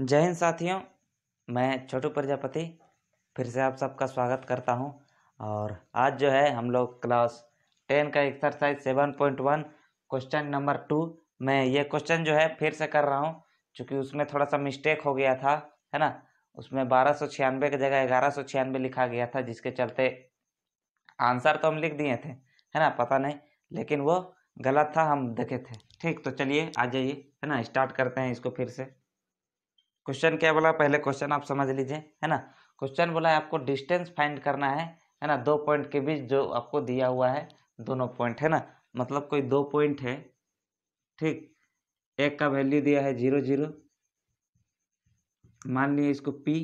जय हिंद साथियों मैं छोटू प्रजापति फिर से आप सबका स्वागत करता हूं और आज जो है हम लोग क्लास टेन का exercise seven point one question number two मैं ये क्वेश्चन जो है फिर से कर रहा हूं क्योंकि उसमें थोड़ा सा मिस्टेक हो गया था है ना उसमें बारह सौ छियानवे की जगह ग्यारह सौ छियानवे लिखा गया था जिसके चलते आंसर तो हम लिख दिए थे है ना पता नहीं लेकिन वो गलत था हम देखे थे ठीक तो चलिए आ जाइए है ना स्टार्ट करते हैं इसको फिर से क्वेश्चन क्या बोला पहले क्वेश्चन आप समझ लीजिए है ना क्वेश्चन बोला है आपको डिस्टेंस फाइंड करना है है ना दो पॉइंट के बीच जो आपको दिया हुआ है दोनों पॉइंट है ना मतलब कोई दो पॉइंट है ठीक एक का वैल्यू दिया है जीरो जीरो मान लिए इसको पी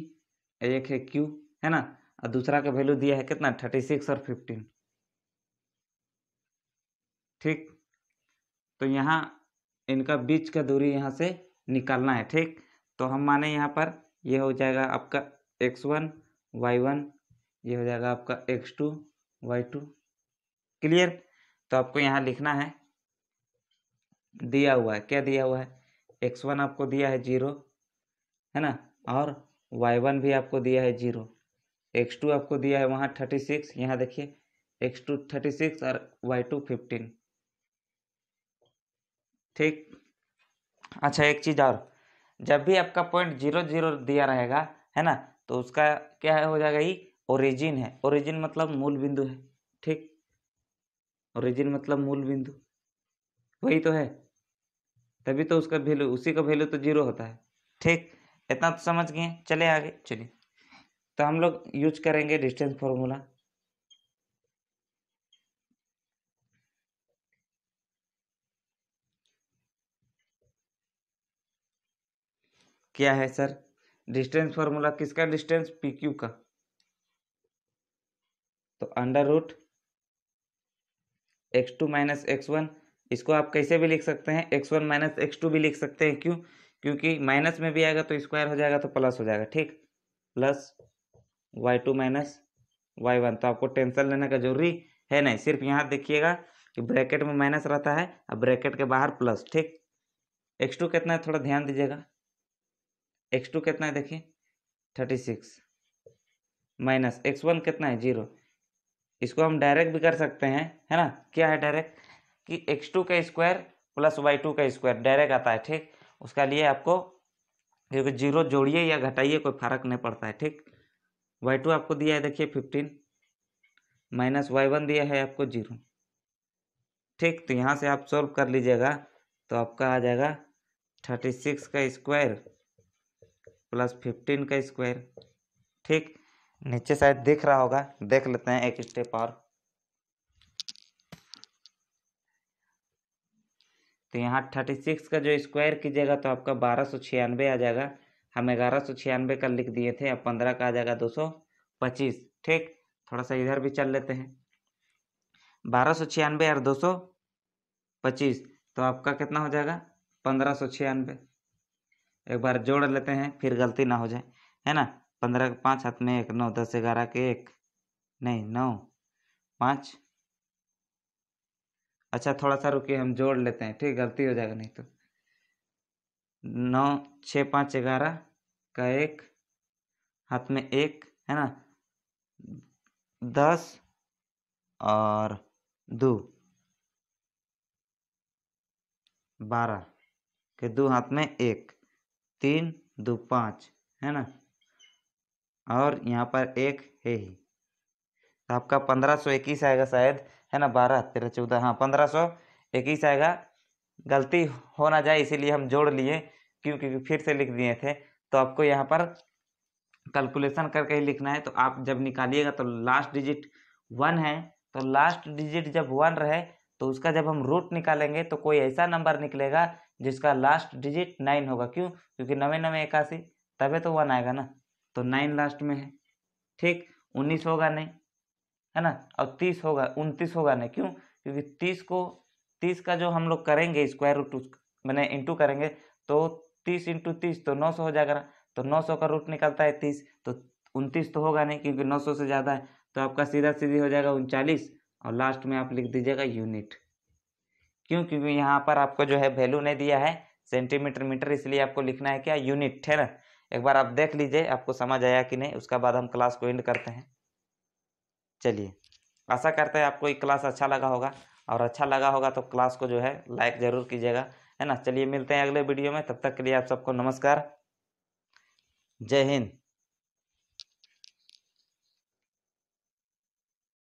एक है क्यू है ना और दूसरा का वैल्यू दिया है कितना थर्टी सिक्स और फिफ्टीन ठीक तो यहाँ इनका बीच का दूरी यहाँ से निकालना है ठीक तो हम माने यहाँ पर ये हो जाएगा आपका एक्स वन वाई वन ये हो जाएगा आपका x two y two clear तो आपको यहाँ लिखना है दिया हुआ है क्या दिया हुआ है एक्स वन आपको दिया है जीरो है ना और वाई वन भी आपको दिया है जीरो एक्स टू आपको दिया है वहाँ थर्टी सिक्स यहाँ देखिए एक्स टू थर्टी सिक्स और वाई टू फिफ्टीन ठीक अच्छा एक चीज़ और जब भी आपका पॉइंट जीरो जीरो दिया रहेगा है ना तो उसका क्या है हो जाएगा ये ओरिजिन है ओरिजिन मतलब मूल बिंदु है ठीक ओरिजिन मतलब मूल बिंदु वही तो है तभी तो उसका वैल्यू उसी का वैल्यू तो जीरो होता है ठीक इतना तो समझ गए चले आगे चलिए तो हम लोग यूज करेंगे डिस्टेंस फॉर्मूला क्या है सर डिस्टेंस फॉर्मूला किसका डिस्टेंस पी क्यू का तो under root x two minus x one इसको आप कैसे भी लिख सकते हैं x one minus x two भी लिख सकते हैं क्यों क्योंकि माइनस में भी आएगा तो स्क्वायर हो जाएगा तो प्लस हो जाएगा ठीक plus y two minus y one तो आपको टेंशन लेने का जरूरी है नहीं सिर्फ यहाँ देखिएगा कि ब्रैकेट में माइनस रहता है और ब्रैकेट के बाहर प्लस ठीक एक्स टू कितना है थोड़ा ध्यान दीजिएगा एक्स टू कितना है देखिए thirty six minus x one कितना है जीरो इसको हम डायरेक्ट भी कर सकते हैं है ना क्या है डायरेक्ट कि एक्स टू का स्क्वायर प्लस वाई टू का स्क्वायर डायरेक्ट आता है ठीक उसका लिए आपको क्योंकि जीरो जोड़िए या घटाइए कोई फर्क नहीं पड़ता है ठीक वाई टू आपको दिया है देखिए फिफ्टीन माइनस वाई वन दिया है आपको जीरो ठीक तो यहाँ से आप सॉल्व कर लीजिएगा तो आपका आ जाएगा थर्टी सिक्स का स्क्वायर प्लस फिफ्टीन का स्क्वायर ठीक नीचे साइड दिख रहा होगा देख लेते हैं एक स्टेप और तो यहाँ थर्टी सिक्स का जो स्क्वायर कीजिएगा तो आपका बारह सौ छियानवे आ जाएगा हम ग्यारह सौ छियानवे का लिख दिए थे अब पंद्रह का आ जाएगा दो सौ पच्चीस ठीक थोड़ा सा इधर भी चल लेते हैं बारह सौ छियानवे और दो सौ पच्चीस तो आपका कितना हो जाएगा पंद्रह सौ छियानवे एक बार जोड़ लेते हैं फिर गलती ना हो जाए है ना पंद्रह पाँच हाथ में एक नौ दस ग्यारह के एक नहीं नौ पाँच अच्छा थोड़ा सा रुकिए हम जोड़ लेते हैं ठीक गलती हो जाएगा नहीं तो नौ छः पाँच ग्यारह का एक हाथ में एक है ना दस और दो बारह के दो हाथ में एक तीन दो पाँच है ना और यहाँ पर एक है ही तो आपका पंद्रह सौ इक्कीस आएगा शायद है ना बारह तेरह चौदह हाँ पंद्रह सौ इक्कीस आएगा गलती हो ना जाए इसीलिए हम जोड़ लिए क्योंकि फिर से लिख दिए थे तो आपको यहाँ पर कैलकुलेशन करके ही लिखना है तो आप जब निकालिएगा तो लास्ट डिजिट वन है तो लास्ट डिजिट जब वन रहे तो उसका जब हम रूट निकालेंगे तो कोई ऐसा नंबर निकलेगा जिसका लास्ट डिजिट नाइन होगा क्यों क्योंकि नवे नवे इक्यासी तभी तो वन आएगा ना तो नाइन लास्ट में है ठीक उन्नीस होगा नहीं है ना और तीस होगा उनतीस होगा नहीं क्यों क्योंकि तीस को तीस का जो हम लोग करेंगे स्क्वायर रूट मैंने इंटू करेंगे तो तीस इंटू तीस तो नौ सौ हो जाएगा तो नौ सौ का रूट निकलता है तीस तो उनतीस तो होगा नहीं क्योंकि नौ सौ से ज़्यादा है तो आपका सीधा सीधी हो जाएगा उनचालीस और लास्ट में आप लिख दीजिएगा यूनिट क्यों क्योंकि यहाँ पर आपको जो है वैल्यू नहीं दिया है सेंटीमीटर मीटर इसलिए आपको लिखना है क्या यूनिट है ना एक बार आप देख लीजिए आपको समझ आया कि नहीं उसके बाद हम क्लास को एंड करते हैं चलिए आशा करते हैं आपको ये क्लास अच्छा लगा होगा और अच्छा लगा होगा तो क्लास को जो है लाइक ज़रूर कीजिएगा है ना चलिए मिलते हैं अगले वीडियो में तब तक के लिए आप सबको नमस्कार जय हिंद